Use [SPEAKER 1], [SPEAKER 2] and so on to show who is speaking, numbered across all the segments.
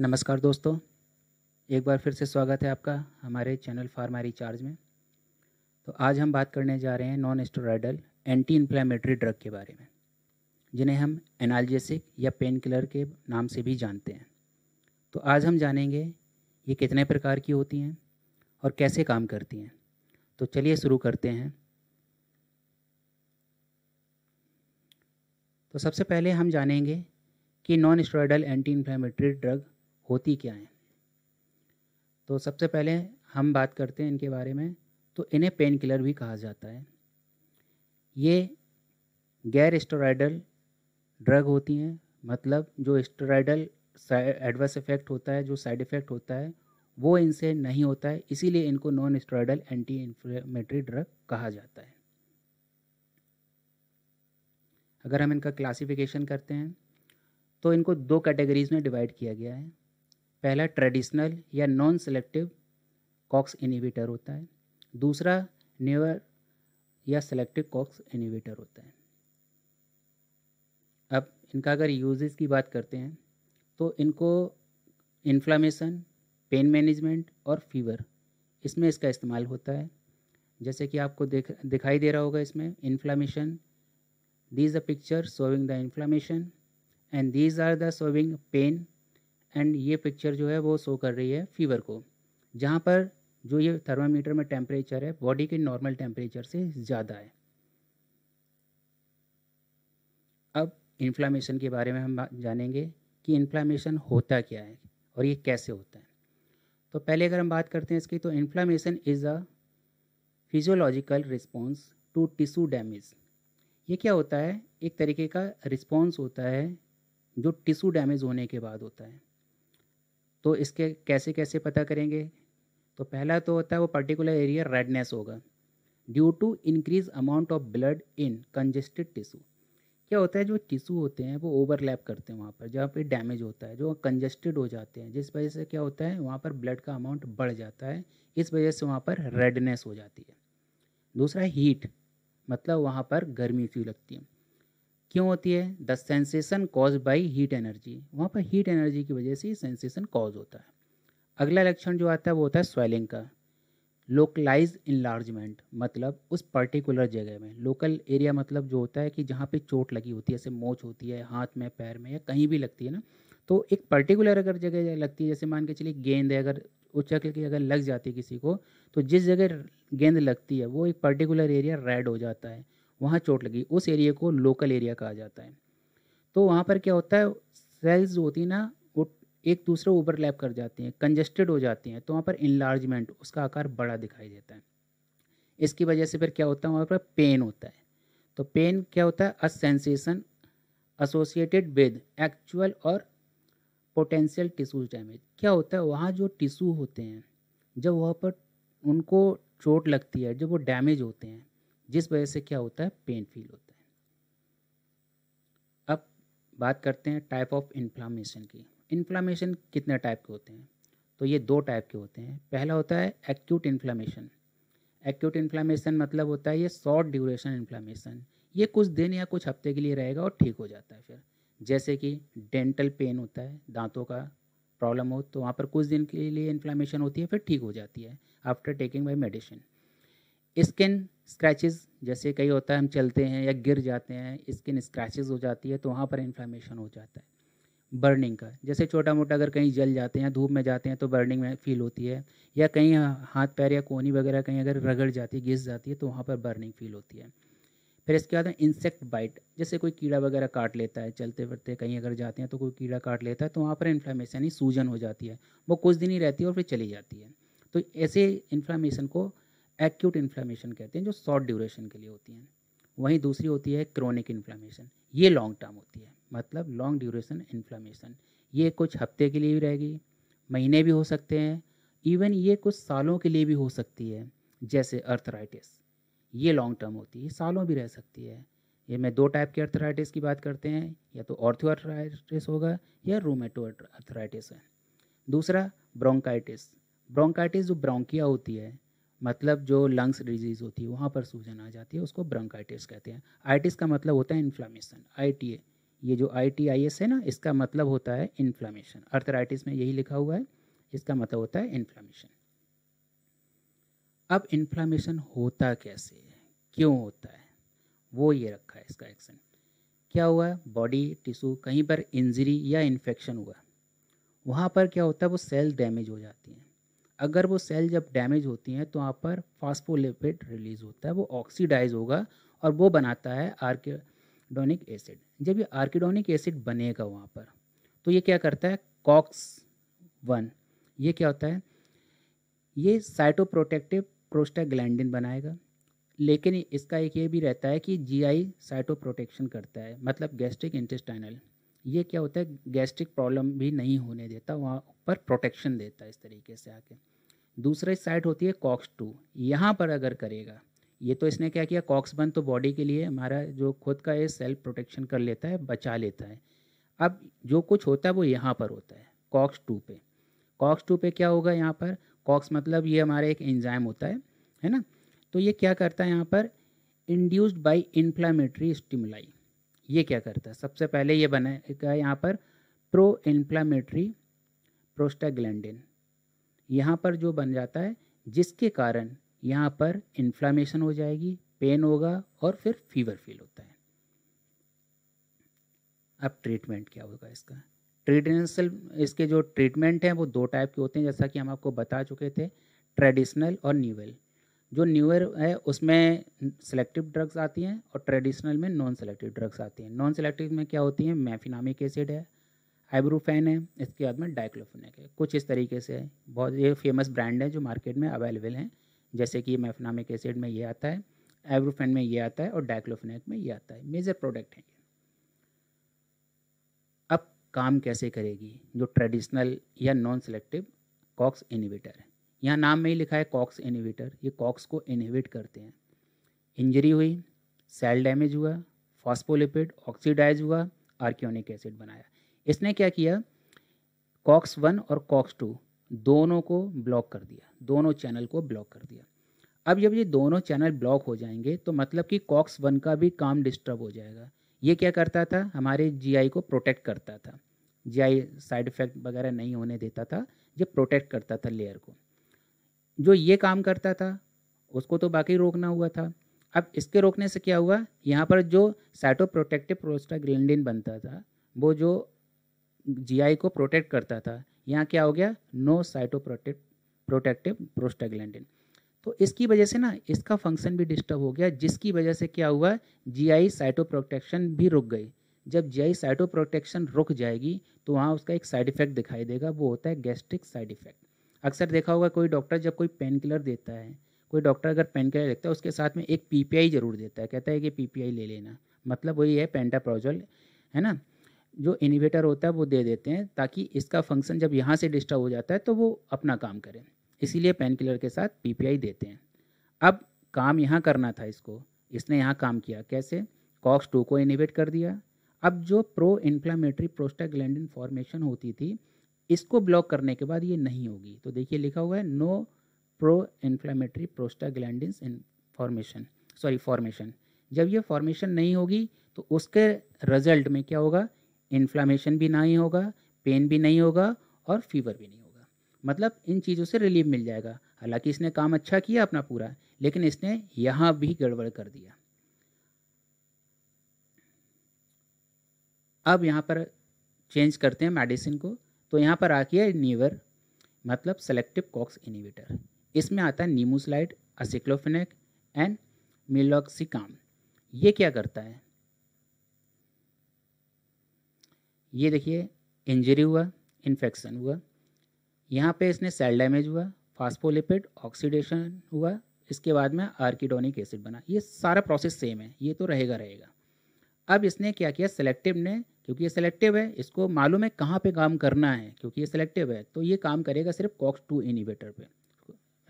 [SPEAKER 1] नमस्कार दोस्तों एक बार फिर से स्वागत है आपका हमारे चैनल फार्मा रिचार्ज में तो आज हम बात करने जा रहे हैं non steroidal anti inflammatory drug के बारे में जिन्हें हम एनाल्जेसिक या पेन किलर के नाम से भी जानते हैं तो आज हम जानेंगे ये कितने प्रकार की होती हैं और कैसे काम करती हैं तो चलिए शुरू करते हैं तो सबसे पहले हम जानेंगे कि non steroidal anti inflammatory drug होती क्या हैं तो सबसे पहले हम बात करते हैं इनके बारे में तो इन्हें पेन किलर भी कहा जाता है ये गैर स्टोराइडल ड्रग होती हैं मतलब जो स्टोराइडल एडवर्स इफेक्ट होता है जो साइड इफेक्ट होता है वो इनसे नहीं होता है इसीलिए इनको non steroidal anti inflammatory drug कहा जाता है अगर हम इनका क्लासिफिकेशन करते हैं तो इनको दो कैटेगरीज में डिवाइड किया गया है पहला ट्रेडिशनल या नॉन सेलेक्टिव कॉक्स इनिवेटर होता है दूसरा नेवर या सेलेक्टिव कॉक्स इनिवेटर होता है अब इनका अगर यूजेस की बात करते हैं तो इनको इन्फ्लामेशन पेन मैनेजमेंट और फीवर इसमें इसका इस्तेमाल होता है जैसे कि आपको देख दिखाई दे रहा होगा इसमें inflammation these the picture showing the inflammation and these are the showing pain and ये पिक्चर जो है वो शो कर रही है फीवर को जहाँ पर जो ये थर्मामीटर में टेम्परेचर है बॉडी के नॉर्मल टेम्परेचर से ज़्यादा है अब इन्फ्लामेशन के बारे में हम जानेंगे कि इन्फ्लामेशन होता क्या है और ये कैसे होता है तो पहले अगर हम बात करते हैं इसकी तो inflammation is a physiological response to tissue damage ये क्या होता है एक तरीके का रिस्पॉन्स होता है जो टिश्यू डैमेज होने के बाद होता है तो इसके कैसे कैसे पता करेंगे तो पहला तो होता है वो पर्टिकुलर एरिया रेडनेस होगा due to increase amount of blood in congested tissue क्या होता है जो टिशू होते हैं वो ओवरलैप करते हैं वहाँ पर जहाँ पे डैमेज होता है जो कंजेस्टेड हो जाते हैं जिस वजह से क्या होता है वहाँ पर ब्लड का अमाउंट बढ़ जाता है इस वजह से वहाँ पर रेडनेस हो जाती है दूसरा हीट मतलब वहाँ पर गर्मी क्यों लगती है क्यों होती है the sensation cause by heat energy वहाँ पर हीट एनर्जी की वजह से ये सेंसेशन कॉज होता है अगला लक्षण जो आता है वो होता है स्वेलिंग का लोकलाइज इन्लार्जमेंट मतलब उस पर्टिकुलर जगह में लोकल एरिया मतलब जो होता है कि जहाँ पे चोट लगी होती है जैसे मोच होती है हाथ में पैर में या कहीं भी लगती है ना तो एक पर्टिकुलर अगर जगह लगती है जैसे मान के चलिए गेंद है अगर उचक की अगर लग जाती है किसी को तो जिस जगह गेंद लगती है वो एक पर्टिकुलर एरिया रेड हो जाता है वहाँ चोट लगी उस एरिया को लोकल एरिया कहा जाता है तो वहाँ पर क्या होता है सेल्स जो होती ना वो एक दूसरे ओवरलैप कर जाती हैं कंजस्टेड हो जाती हैं तो वहाँ पर इन्लार्जमेंट उसका आकार बड़ा दिखाई देता है इसकी वजह से फिर क्या होता है वहाँ पर पेन होता है तो पेन क्या होता है a sensation associated with actual और पोटेंशियल टिश्यूज डैमेज क्या होता है वहाँ जो टिश्यू होते हैं जब वहाँ पर उनको चोट लगती है जब वो डैमेज होते हैं जिस वजह से क्या होता है पेन फील होता है अब बात करते हैं टाइप ऑफ इन्फ्लामेशन की इन्फ्लामेशन कितने टाइप के होते हैं तो ये दो टाइप के होते हैं पहला होता है एक्यूट इन्फ्लामेशन एक्यूट इन्फ्लामेशन मतलब होता है ये शॉर्ट ड्यूरेशन इन्फ्लामेशन ये कुछ दिन या कुछ हफ्ते के लिए रहेगा और ठीक हो जाता है फिर जैसे कि डेंटल पेन होता है दांतों का प्रॉब्लम हो तो वहाँ पर कुछ दिन के लिए इन्फ्लामेशन होती है फिर ठीक हो जाती है after taking by medicine skin scratches जैसे कई होता है हम चलते हैं या गिर जाते हैं स्किन स्क्रैचेस हो जाती है तो वहाँ पर इन्फ्लामेशन हो जाता है बर्निंग का जैसे छोटा मोटा अगर कहीं जल जाते हैं धूप में जाते हैं तो बर्निंग में फील होती है या कहीं हाथ पैर या कोनी वगैरह कहीं अगर रगड़ जाती है घिस जाती है तो वहाँ पर बर्निंग फील होती है फिर इसके बाद इंसेक्ट बाइट जैसे कोई कीड़ा वगैरह काट लेता है चलते फिरते कहीं अगर जाते हैं तो कोई कीड़ा काट लेता है तो वहाँ पर इन्फ्लामेशन ही सूजन हो जाती है वो कुछ दिन ही रहती है और फिर चली जाती है तो ऐसे इन्फ्लामेशन को एक्यूट इन्फ्लामेशन कहते हैं जो शॉर्ट ड्यूरेशन के लिए होती हैं वहीं दूसरी होती है क्रोनिक इन्फ्लामेशन ये लॉन्ग टर्म होती है मतलब लॉन्ग ड्यूरेशन इन्फ्लामेशन ये कुछ हफ्ते के लिए भी रहेगी महीने भी हो सकते हैं इवन ये कुछ सालों के लिए भी हो सकती है जैसे अर्थराइटिस ये लॉन्ग टर्म होती है सालों भी रह सकती है ये मैं दो टाइप के अर्थराइटिस की बात करते हैं या तो ऑर्थो अर्थराइटिस होगा या रोमेटो अर्थराइटिस है दूसरा ब्रोंकाइटिस ब्रोंकाइटिस जो ब्रोंकिया होती है मतलब जो लंग्स डिजीज़ होती है वहाँ पर सूजन आ जाती है उसको ब्रंकाइटिस कहते हैं आइटिस का मतलब होता है इन्फ्लामेशन आई ये जो आई टी आई एस है ना इसका मतलब होता है इन्फ्लामेशन अर्थराइटिस में यही लिखा हुआ है इसका मतलब होता है इन्फ्लामेशन अब इन्फ्लामेशन होता कैसे है क्यों होता है वो ये रखा है इसका एक्शन क्या हुआ बॉडी टिश्यू कहीं पर इंजरी या इन्फेक्शन हुआ वहाँ पर क्या होता है वो सेल डैमेज हो जाती हैं अगर वो सेल जब डैमेज होती हैं तो वहाँ पर फास्फोलिपिड रिलीज होता है वो ऑक्सीडाइज होगा और वो बनाता है आर्किडोनिक एसिड जब ये आर्किडोनिक एसिड बनेगा वहाँ पर तो ये क्या करता है कॉक्स वन ये क्या होता है ये साइटोप्रोटेक्टिव प्रोस्टाग्लैंडिन बनाएगा लेकिन इसका एक ये भी रहता है कि जीआई साइटोप्रोटेक्शन करता है मतलब गैस्ट्रिक इंटेस्टाइनल ये क्या होता है गैस्ट्रिक प्रॉब्लम भी नहीं होने देता वहाँ पर प्रोटेक्शन देता है इस तरीके से आके दूसरी साइड होती है कॉक्स टू यहाँ पर अगर करेगा ये तो इसने क्या किया कॉक्स वन तो बॉडी के लिए हमारा जो खुद का ये सेल्फ प्रोटेक्शन कर लेता है बचा लेता है अब जो कुछ होता है वो यहाँ पर होता है कॉक्स टू पे कॉक्स टू पे क्या होगा यहाँ पर कॉक्स मतलब ये हमारा एक एंजाइम होता है है ना तो ये क्या करता है यहाँ पर इंड्यूस्ड बाय इन्फ्लामेटरी स्टिमुलाई ये क्या करता है सबसे पहले ये बनाएगा यहाँ पर प्रो इन्फ्लामेटरी प्रोस्टाग्लैंडिन यहाँ पर जो बन जाता है जिसके कारण यहाँ पर इन्फ्लामेशन हो जाएगी पेन होगा और फिर फीवर फील होता है अब ट्रीटमेंट क्या होगा इसका ट्रेडिशनल इसके जो ट्रीटमेंट हैं वो दो टाइप के होते हैं जैसा कि हम आपको बता चुके थे ट्रेडिशनल और न्यूवेल जो न्यूअर है उसमें सेलेक्टिव ड्रग्स आती हैं और ट्रेडिशनल में नॉन सेलेक्टिव ड्रग्स आती हैं नॉन सेलेक्टिव में क्या होती हैं मैफिनामिक एसिड है आइब्रोफेन है इसके बाद में डाइक्लोफिनेक है कुछ इस तरीके से है बहुत ये फेमस ब्रांड है जो मार्केट में अवेलेबल हैं जैसे कि मेफनामिक एसिड में ये आता है आइब्रोफेन में ये आता है और डाइक्लोफिनक में ये आता है मेजर प्रोडक्ट हैं अब काम कैसे करेगी जो ट्रेडिशनल या नॉन सेलेक्टिव कॉक्स इनिवेटर है यहाँ नाम में ही लिखा है कॉक्स इनिवेटर ये कॉक्स को इनिवेट करते हैं इंजरी हुई सेल डैमेज हुआ फॉस्पोलिपिड ऑक्सीडाइज हुआ आर्क्योनिक एसिड बनाया इसने क्या किया कॉक्स वन और कॉक्स टू दोनों को ब्लॉक कर दिया दोनों चैनल को ब्लॉक कर दिया अब जब ये दोनों चैनल ब्लॉक हो जाएंगे तो मतलब कि कॉक्स वन का भी काम डिस्टर्ब हो जाएगा ये क्या करता था हमारे जीआई को प्रोटेक्ट करता था जीआई साइड इफ़ेक्ट वगैरह नहीं होने देता था ये प्रोटेक्ट करता था लेयर को जो ये काम करता था उसको तो बाकी रोकना हुआ था अब इसके रोकने से क्या हुआ यहाँ पर जो साइटो प्रोटेक्टिव प्रोस्टाग्रेंडिन बनता था वो जो जीआई को प्रोटेक्ट करता था यहाँ क्या हो गया नो साइटोप्रोटेक्ट प्रोटेक्टिव प्रोस्टाग्लैंडिन तो इसकी वजह से ना इसका फंक्शन भी डिस्टर्ब हो गया जिसकी वजह से क्या हुआ जीआई साइटोप्रोटेक्शन भी रुक गई जब जीआई साइटोप्रोटेक्शन रुक जाएगी तो वहाँ उसका एक साइड इफेक्ट दिखाई देगा वो होता है गैस्ट्रिक साइड इफेक्ट अक्सर देखा होगा कोई डॉक्टर जब कोई पेन किलर देता है कोई डॉक्टर अगर पेन किलर देखता है उसके साथ में एक आई जरूर देता है कहता है कि आई ले लेना मतलब वही है पेंटाप्रोजल है ना जो इनिवेटर होता है वो दे देते हैं ताकि इसका फंक्शन जब यहाँ से डिस्टर्ब हो जाता है तो वो अपना काम करें इसीलिए पेन किलर के साथ पीपीआई देते हैं अब काम यहाँ करना था इसको इसने यहाँ काम किया कैसे कॉक्स टू को इनिवेट कर दिया अब जो प्रो इन्फ्लामेटरी प्रोस्टाग्लैंडिन फॉर्मेशन होती थी इसको ब्लॉक करने के बाद ये नहीं होगी तो देखिए लिखा हुआ है no pro inflammatory prostaglandin formation sorry formation जब ये फॉर्मेशन नहीं होगी तो उसके रिजल्ट में क्या होगा इन्फ्लामेशन भी नहीं होगा पेन भी नहीं होगा और फीवर भी नहीं होगा मतलब इन चीज़ों से रिलीफ मिल जाएगा हालांकि इसने काम अच्छा किया अपना पूरा लेकिन इसने यहाँ भी गड़बड़ कर दिया अब यहाँ पर चेंज करते हैं मेडिसिन को तो यहाँ पर आ गया नीवर मतलब सेलेक्टिव कॉक्स इनिवेटर इसमें आता है नीमोसलाइड असिक्लोफिनेक एंड मिलोक्सिकाम ये क्या करता है ये देखिए इंजरी हुआ इन्फेक्शन हुआ यहाँ पे इसने सेल डैमेज हुआ फास्फोलिपिड ऑक्सीडेशन हुआ इसके बाद में आर्किडोनिक एसिड बना ये सारा प्रोसेस सेम है ये तो रहेगा रहेगा अब इसने क्या किया सेलेक्टिव ने क्योंकि ये सेलेक्टिव है इसको मालूम है कहाँ पे काम करना है क्योंकि ये सेलेक्टिव है तो ये काम करेगा सिर्फ कॉक्स टू इनिवेटर पे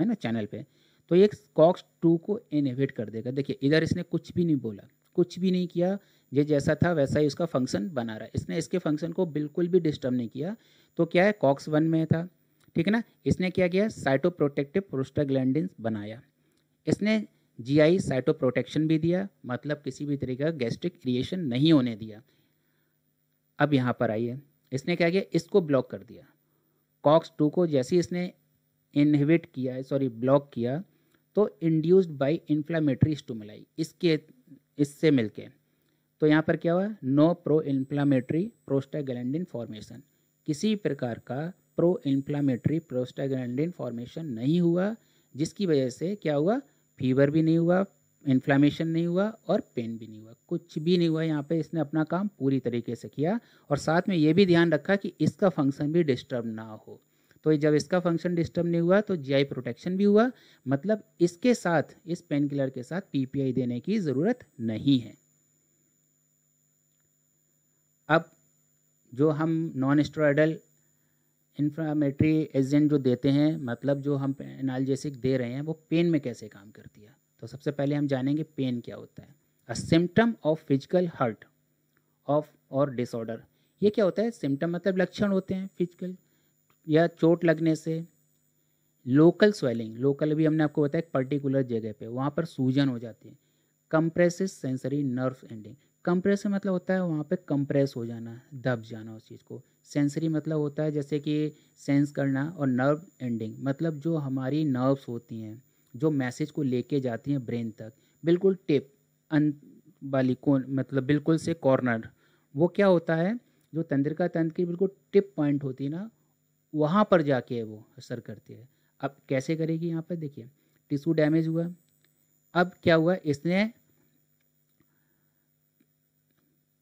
[SPEAKER 1] है ना चैनल पे तो ये कॉक्स टू को इनिवेट कर देगा देखिए इधर इसने कुछ भी नहीं बोला कुछ भी नहीं किया ये जैसा था वैसा ही उसका फंक्शन बना रहा है इसने इसके फंक्शन को बिल्कुल भी डिस्टर्ब नहीं किया तो क्या है कॉक्स वन में था ठीक है ना इसने क्या किया साइटोप्रोटेक्टिव प्रोस्टाग्लैंडिन बनाया इसने जीआई साइटोप्रोटेक्शन भी दिया मतलब किसी भी तरीके का गैस्ट्रिक क्रिएशन नहीं होने दिया अब यहाँ पर आइए इसने क्या किया इसको ब्लॉक कर दिया कॉक्स टू को जैसे इसने इनहिबिट किया सॉरी ब्लॉक किया तो इंड्यूस्ड बाय इन्फ्लामेटरी स्टूमलाई इसके इससे मिलके तो यहाँ पर क्या हुआ no pro inflammatory prostaglandin formation किसी प्रकार का प्रो इन्फ्लामेटरी प्रोस्टाग्लैंडिन फॉर्मेशन नहीं हुआ जिसकी वजह से क्या हुआ फीवर भी नहीं हुआ इन्फ्लामेशन नहीं हुआ और पेन भी नहीं हुआ कुछ भी नहीं हुआ यहाँ पे इसने अपना काम पूरी तरीके से किया और साथ में ये भी ध्यान रखा कि इसका फंक्शन भी डिस्टर्ब ना हो तो जब इसका फंक्शन डिस्टर्ब नहीं हुआ तो जीआई प्रोटेक्शन भी हुआ मतलब इसके साथ इस पेन किलर के साथ पीपीआई देने की ज़रूरत नहीं है जो हम नॉन स्टोराइडल इन्फ्लामेटरी एजेंट जो देते हैं मतलब जो हम एनालजेसिक दे रहे हैं वो पेन में कैसे काम करती है तो सबसे पहले हम जानेंगे पेन क्या होता है a symptom of physical hurt of और डिसऑर्डर ये क्या होता है सिम्टम मतलब लक्षण होते हैं फिजिकल या चोट लगने से लोकल स्वेलिंग लोकल भी हमने आपको बताया एक पर्टिकुलर जगह पे वहाँ पर सूजन हो जाती है compresses sensory nerve ending compressor मतलब होता है वहाँ पे कंप्रेस हो जाना दब जाना उस चीज़ को सेंसरी मतलब होता है जैसे कि सेंस करना और नर्व एंडिंग मतलब जो हमारी नर्व्स होती हैं जो मैसेज को लेके जाती हैं ब्रेन तक बिल्कुल टिप अंत वाली कोन मतलब बिल्कुल से कॉर्नर वो क्या होता है जो तंत्रिका तंत्र की बिल्कुल टिप पॉइंट होती है ना वहाँ पर जाके वो असर करती है अब कैसे करेगी यहाँ पर देखिए टिशू डैमेज हुआ अब क्या हुआ इसने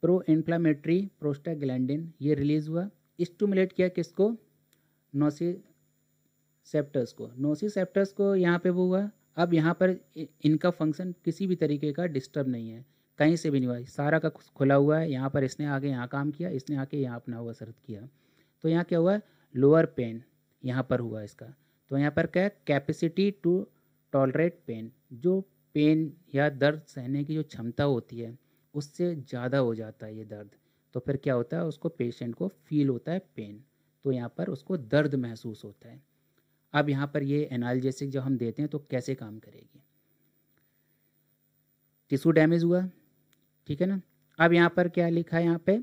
[SPEAKER 1] प्रो इन्फ्लामेटरी प्रोस्टाग्लैंडिन ये रिलीज हुआ स्टूमुलेट किया किसको नोसी सेप्टर्स को नोसी सेप्टर्स को यहाँ पे वो हुआ अब यहाँ पर इनका फंक्शन किसी भी तरीके का डिस्टर्ब नहीं है कहीं से भी नहीं हुआ सारा का खुला हुआ है यहाँ पर इसने आगे यहाँ काम किया इसने आके यहाँ अपना हुआ सर्द किया तो यहाँ क्या हुआ लोअर पेन यहाँ पर हुआ इसका तो यहाँ पर क्या कैपेसिटी टू टॉलरेट पेन जो पेन या दर्द सहने की जो क्षमता होती है उससे ज़्यादा हो जाता है ये दर्द तो फिर क्या होता है उसको पेशेंट को फील होता है पेन तो यहाँ पर उसको दर्द महसूस होता है अब यहाँ पर ये एनालजेसिक जब हम देते हैं तो कैसे काम करेगी टिशू डैमेज हुआ ठीक है ना अब यहाँ पर क्या लिखा है यहाँ पे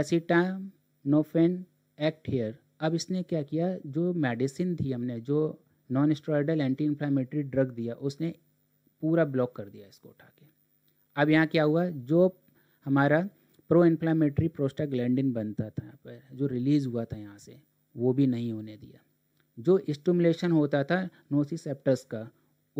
[SPEAKER 1] एसिटामोफेन एक्ट हेयर अब इसने क्या किया जो मेडिसिन थी हमने जो non steroidal anti inflammatory drug दिया उसने पूरा ब्लॉक कर दिया इसको उठा के अब यहाँ क्या हुआ जो हमारा प्रो इन्फ्लामेटरी प्रोस्टाग्लैंडिन बनता था जो रिलीज़ हुआ था यहाँ से वो भी नहीं होने दिया जो स्टमुलेशन होता था नोसीसेप्टर्स का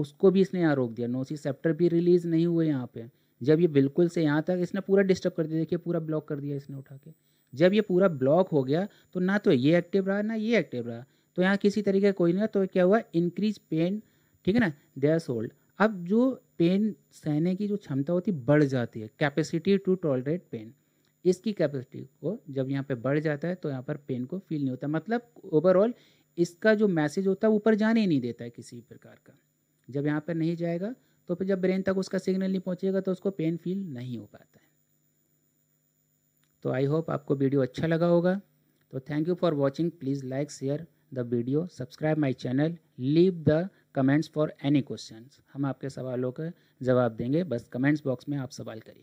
[SPEAKER 1] उसको भी इसने यहाँ रोक दिया नोसीसेप्टर भी रिलीज़ नहीं हुए यहाँ पे जब ये बिल्कुल से यहाँ तक इसने पूरा डिस्टर्ब कर दिया देखिए पूरा ब्लॉक कर दिया इसने उठा के जब ये पूरा ब्लॉक हो गया तो ना तो ये एक्टिव रहा ना ये एक्टिव रहा तो यहाँ किसी तरीके का कोई नहीं तो क्या हुआ इंक्रीज पेन ठीक है ना देस होल्ड अब जो पेन सहने की जो क्षमता होती है बढ़ जाती है कैपेसिटी टू टॉलरेट पेन इसकी कैपेसिटी को जब यहाँ पे बढ़ जाता है तो यहाँ पर पेन को फील नहीं होता मतलब ओवरऑल इसका जो मैसेज होता है ऊपर जाने ही नहीं देता है किसी प्रकार का जब यहाँ पर नहीं जाएगा तो फिर जब ब्रेन तक उसका सिग्नल नहीं पहुँचेगा तो उसको पेन फील नहीं हो पाता है तो आई होप आपको वीडियो अच्छा लगा होगा तो thank you for watching please like share the video subscribe my channel leave the comments for any question हम आपके सवालों का जवाब देंगे बस कमेंट्स बॉक्स में आप सवाल करिए